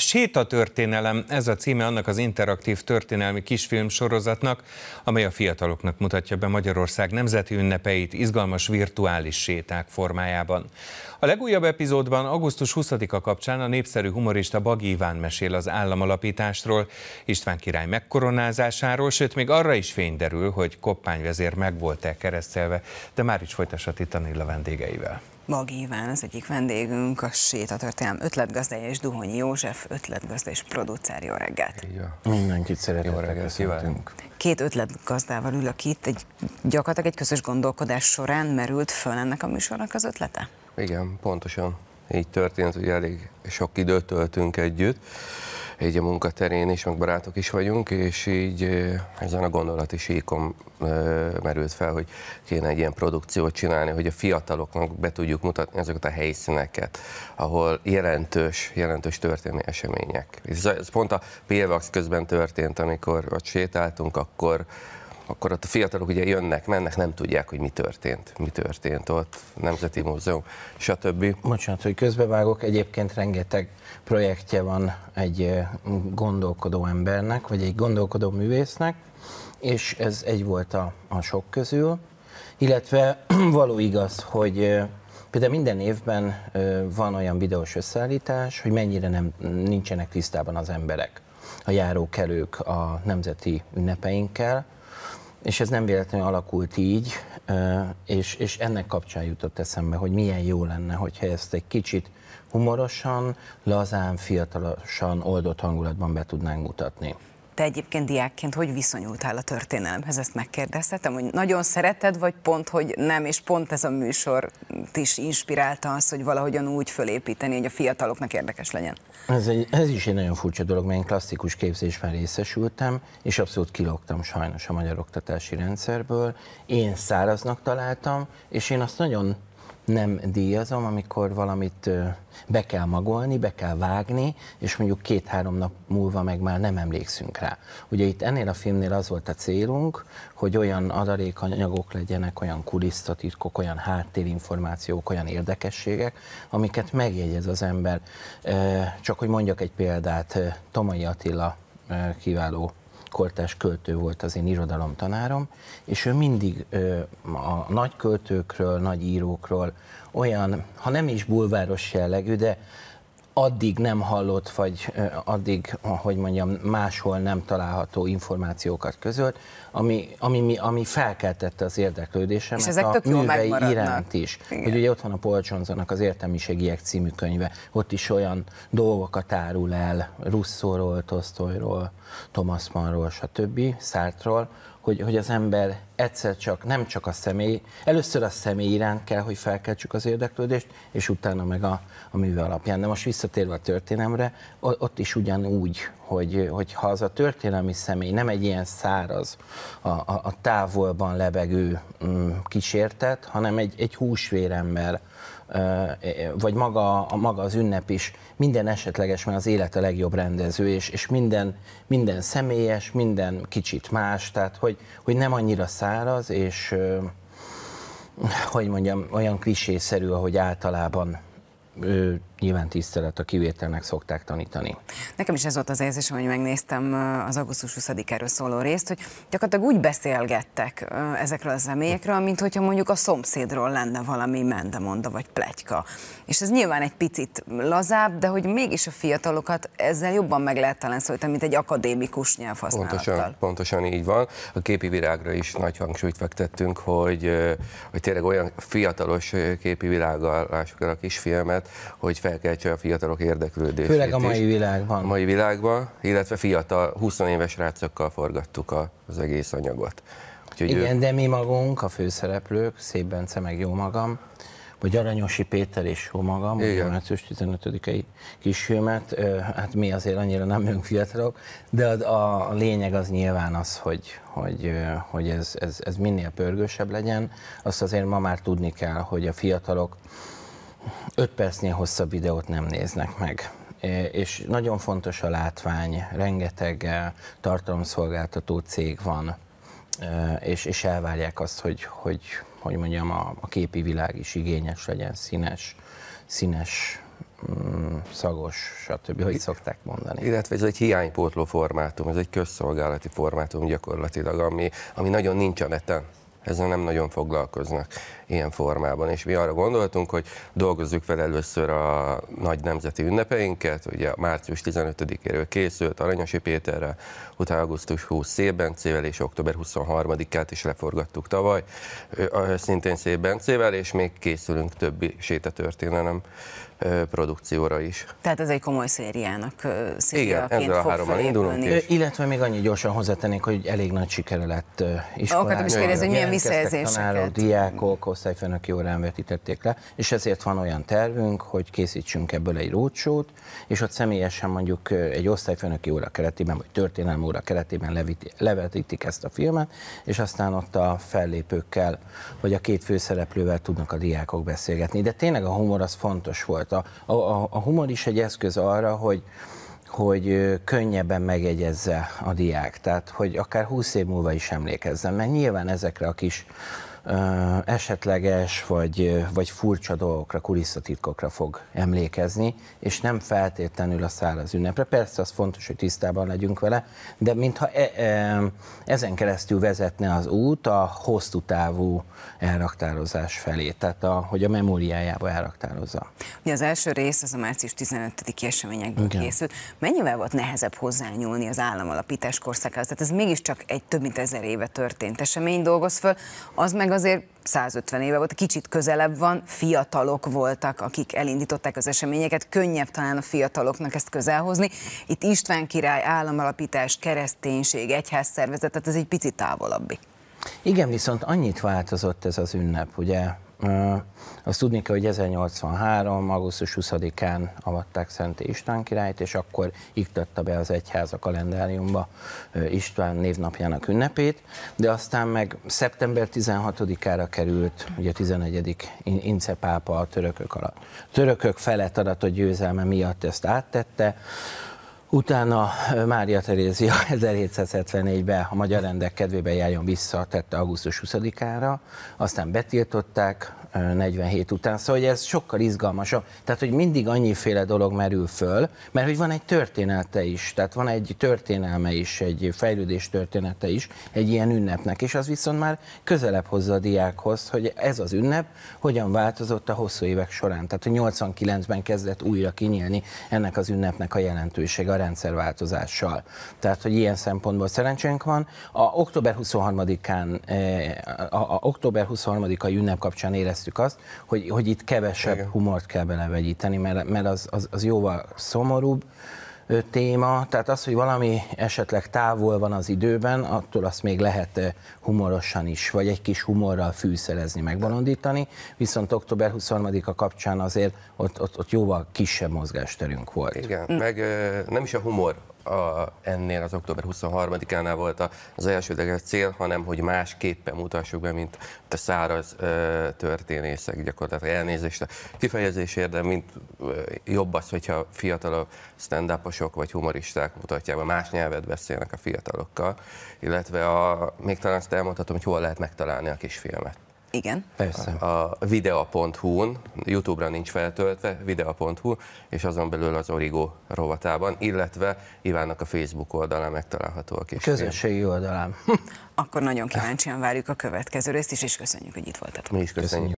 Séta történelem, ez a címe annak az interaktív történelmi kisfilm sorozatnak, amely a fiataloknak mutatja be Magyarország nemzeti ünnepeit izgalmas virtuális séták formájában. A legújabb epizódban augusztus 20-a kapcsán a népszerű humorista Bagi Iván mesél az államalapításról, István király megkoronázásáról, sőt még arra is fény derül, hogy Koppány vezér meg volt-e keresztelve, de már is folytassat itt a vendégeivel. Magi Iván az egyik vendégünk, a Történelm ötletgazdája és Duhonyi József ötletgazda és producer. Jó reggelt! Ja. Mindenkit szeretettel köszöntünk. Két ötletgazdával ülök itt, egy, gyakorlatilag egy közös gondolkodás során merült föl ennek a műsornak az ötlete? Igen, pontosan. Így történt, hogy elég sok időt töltünk együtt, így a munkaterén is, meg barátok is vagyunk, és így ezen a gondolati síkon merült fel, hogy kéne egy ilyen produkciót csinálni, hogy a fiataloknak be tudjuk mutatni azokat a helyszíneket, ahol jelentős, jelentős történelmi események. Ez pont a Pélvax közben történt, amikor ott sétáltunk, akkor akkor ott a fiatalok ugye jönnek, mennek, nem tudják, hogy mi történt, mi történt ott, Nemzeti Múzeum, stb. Bocsánat, hogy közbevágok, egyébként rengeteg projektje van egy gondolkodó embernek, vagy egy gondolkodó művésznek, és ez egy volt a, a sok közül, illetve való igaz, hogy Például minden évben van olyan videós összeállítás, hogy mennyire nem, nincsenek tisztában az emberek, a járókelők a nemzeti ünnepeinkkel, és ez nem véletlenül alakult így, és, és ennek kapcsán jutott eszembe, hogy milyen jó lenne, hogyha ezt egy kicsit humorosan, lazán, fiatalosan, oldott hangulatban be tudnánk mutatni te egyébként diákként hogy viszonyultál a történelemhez? Ezt megkérdeztetem, hogy nagyon szereted, vagy pont, hogy nem, és pont ez a műsor is inspirálta az, hogy valahogyan úgy fölépíteni, hogy a fiataloknak érdekes legyen. Ez, egy, ez is egy nagyon furcsa dolog, mert én klasszikus képzésben részesültem, és abszolút kilógtam sajnos a magyar oktatási rendszerből. Én száraznak találtam, és én azt nagyon nem díjazom, amikor valamit be kell magolni, be kell vágni, és mondjuk két-három nap múlva meg már nem emlékszünk rá. Ugye itt ennél a filmnél az volt a célunk, hogy olyan adalékanyagok legyenek, olyan kulisztatitkok, olyan háttérinformációk, olyan érdekességek, amiket megjegyez az ember. Csak hogy mondjak egy példát, Tomai Attila kiváló kortás költő volt az én irodalom tanárom, és ő mindig a nagy költőkről, nagy írókról olyan, ha nem is bulváros jellegű, de addig nem hallott, vagy addig, hogy mondjam, máshol nem található információkat közölt, ami, ami, ami felkeltette az érdeklődésemet És ezek a művei iránt is. Igen. Hogy ugye ott van a Paul Johnsonnak az Értelmiségiek című könyve, ott is olyan dolgokat árul el Russzóról, Tolstoyról, Thomas Mannról, stb., Szártról, hogy, hogy az ember egyszer csak, nem csak a személy, először a személy iránt kell, hogy felkeltsük az érdeklődést, és utána meg a, a műve alapján. De most visszatérve a történelemre, ott is ugyanúgy, hogy, hogy ha az a történelmi személy nem egy ilyen száraz, a, a, a távolban lebegő mm, kísértet, hanem egy, egy húsvérember, vagy maga, a maga az ünnep is, minden esetleges, mert az élet a legjobb rendező, és, és minden, minden személyes, minden kicsit más, tehát hogy, hogy nem annyira száraz, és hogy mondjam, olyan klisészerű, ahogy általában ő, nyilván tisztelet a kivételnek szokták tanítani. Nekem is ez volt az érzésem, hogy megnéztem az augusztus 20 erről szóló részt, hogy gyakorlatilag úgy beszélgettek ezekről a személyekről, mint hogyha mondjuk a szomszédról lenne valami mendemonda vagy plegyka. És ez nyilván egy picit lazább, de hogy mégis a fiatalokat ezzel jobban meg lehet talán szólítani, mint egy akadémikus nyelvhasználattal. Pontosan, pontosan így van. A képi virágra is nagy hangsúlyt fektettünk, hogy, hogy tényleg olyan fiatalos képi virággal lássuk el a kisfilmet, hogy felkeltse a fiatalok érdeklődését. Főleg a mai világban. A mai világban, illetve fiatal, 20 éves rácokkal forgattuk az egész anyagot. Úgyhogy Igen, ő... de mi magunk, a főszereplők, Szép Bence meg jó magam, vagy Aranyosi Péter és jó magam, a március 15-i kishőmet, hát mi azért annyira nem vagyunk fiatalok, de a, a lényeg az nyilván az, hogy, hogy, hogy ez, ez, ez minél pörgősebb legyen. Azt azért ma már tudni kell, hogy a fiatalok 5 percnél hosszabb videót nem néznek meg e, és nagyon fontos a látvány, rengeteg e, tartalomszolgáltató cég van, e, és, és elvárják azt, hogy, hogy, hogy mondjam, a, a képi világ is igényes legyen, színes, színes, mm, szagos, stb., hogy szokták mondani. Illetve ez egy hiánypótló formátum, ez egy közszolgálati formátum gyakorlatilag, ami, ami nagyon nincs a neten ezzel nem nagyon foglalkoznak ilyen formában. És mi arra gondoltunk, hogy dolgozzuk fel először a nagy nemzeti ünnepeinket, ugye március 15-éről készült Aranyosi Péterrel, utána augusztus 20 Bencével és október 23-át is leforgattuk tavaly, szintén Bencével, és még készülünk többi sétatörténelem produkcióra is. Tehát ez egy komoly szériának szériaként Igen, ezzel a indulunk is. Illetve még annyi gyorsan hozzátennék, hogy elég nagy sikere lett hát iskolák. Akartam is kérdezni, hogy milyen visszajelzéseket. Tanárok, diákok, osztályfőnök órán vetítették le, és ezért van olyan tervünk, hogy készítsünk ebből egy rócsót, és ott személyesen mondjuk egy osztályfőnöki óra keretében, vagy történelmi óra keretében levetítik ezt a filmet, és aztán ott a fellépőkkel, vagy a két főszereplővel tudnak a diákok beszélgetni. De tényleg a humor az fontos volt tehát a, a, a humor is egy eszköz arra, hogy, hogy könnyebben megegyezze a diák, tehát hogy akár 20 év múlva is emlékezzen, mert nyilván ezekre a kis esetleges vagy, vagy furcsa dolgokra, kulisszatitkokra fog emlékezni, és nem feltétlenül a száraz ünnepre. Persze az fontos, hogy tisztában legyünk vele, de mintha e, e, ezen keresztül vezetne az út a hosszú távú elraktározás felé, tehát a, hogy a memóriájába elraktározza. Ugye az első rész az a március 15-i eseményekből Igen. készült. Mennyivel volt nehezebb hozzányúlni az államalapítás korszakához? Tehát ez mégiscsak egy több mint ezer éve történt esemény dolgoz föl, az meg az azért 150 éve volt, kicsit közelebb van, fiatalok voltak, akik elindították az eseményeket, könnyebb talán a fiataloknak ezt közelhozni. Itt István király, államalapítás, kereszténység, egyházszervezet, tehát ez egy picit távolabbi. Igen, viszont annyit változott ez az ünnep, ugye azt tudni kell, hogy 1083. augusztus 20-án avatták Szent István királyt, és akkor iktatta be az egyház a kalendáriumba István névnapjának ünnepét, de aztán meg szeptember 16-ára került, ugye 11. Ince pápa a törökök, alatt, törökök felett adatott győzelme miatt ezt áttette, Utána Mária Terézia 1774-ben a magyar rendek kedvébe járjon vissza, tette augusztus 20-ára, aztán betiltották 47 után, szóval hogy ez sokkal izgalmasabb. Tehát, hogy mindig annyiféle dolog merül föl, mert hogy van egy története is, tehát van egy történelme is, egy fejlődés története is egy ilyen ünnepnek, és az viszont már közelebb hozza a diákhoz, hogy ez az ünnep hogyan változott a hosszú évek során. Tehát, hogy 89-ben kezdett újra kinyílni ennek az ünnepnek a jelentősége rendszerváltozással. Tehát, hogy ilyen szempontból szerencsénk van. A október 23-án, a, eh, a, a október 23-ai ünnep kapcsán éreztük azt, hogy, hogy itt kevesebb Igen. humort kell belevegyíteni, mert, mert az, az, az jóval szomorúbb, téma, tehát az, hogy valami esetleg távol van az időben, attól azt még lehet humorosan is, vagy egy kis humorral fűszerezni, megbalondítani, viszont október 23-a kapcsán azért ott, ott, ott jóval kisebb mozgásterünk volt. Igen, meg nem is a humor, a, ennél az október 23-ánál volt az elsődleges cél, hanem hogy másképpen mutassuk be, mint a száraz ö, történészek gyakorlatilag elnézést a kifejezésért, de mint ö, jobb az, hogyha fiatalabb stand vagy humoristák mutatják vagy más nyelvet beszélnek a fiatalokkal, illetve a, még talán azt elmondhatom, hogy hol lehet megtalálni a kisfilmet. Igen. Persze. A videa.hu-n, YouTube-ra nincs feltöltve, videa.hu, és azon belül az Origo rovatában, illetve Ivánnak a Facebook oldalán megtalálható a kis. Közösségi oldalán. Akkor nagyon kíváncsian várjuk a következő részt is, és köszönjük, hogy itt voltatok. Mi is köszönjük. köszönjük.